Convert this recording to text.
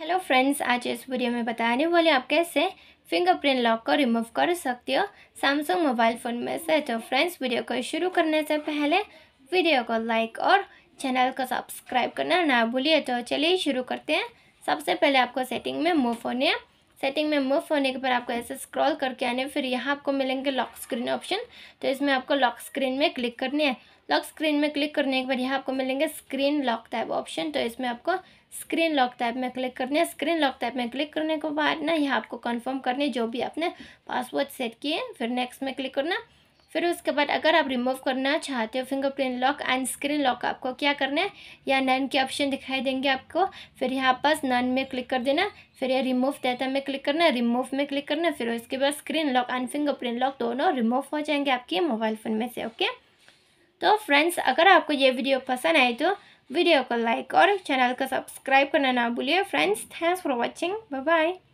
hello friends आज इस video में बताने वाले आप कैसे फिंगरप्रिंट लॉक को रिमूव कर सकते हो सैमसंग मोबाइल फ़ोन में से तो फ्रेंड्स वीडियो को शुरू करने से पहले वीडियो को लाइक और चैनल को सब्सक्राइब करना ना भूलिए तो चलिए शुरू करते हैं सबसे पहले आपको सेटिंग में मूव होने सेटिंग में मूव होने के पर आपको ऐसे स्क्रॉल करके आने फिर यहाँ आपको मिलेंगे लॉक स्क्रीन ऑप्शन तो इसमें आपको लॉक स्क्रीन में क्लिक करनी है लॉक स्क्रीन में क्लिक करने के बाद यहाँ आपको मिलेंगे स्क्रीन लॉक टाइप ऑप्शन तो इसमें आपको स्क्रीन लॉक टाइप में क्लिक करनी है स्क्रीन लॉक टाइप में क्लिक करने के बाद ना यहाँ आपको कन्फर्म करनी है जो भी आपने पासवर्ड सेट किए फिर नेक्स्ट में क्लिक करना फिर उसके बाद अगर आप रिमूव करना चाहते हो fingerprint lock and screen lock आपको क्या करना है या नन के ऑप्शन दिखाई देंगे आपको फिर यहाँ पास नन में क्लिक कर देना फिर ये रिमूव डेटा में क्लिक करना रिमूव में क्लिक करना फिर उसके बाद screen lock and fingerprint lock दोनों रिमूव हो जाएंगे आपके मोबाइल फ़ोन में से ओके तो फ्रेंड्स अगर आपको ये वीडियो पसंद आए तो वीडियो को लाइक और चैनल को सब्सक्राइब करना ना भूलिए friends thanks for watching bye bye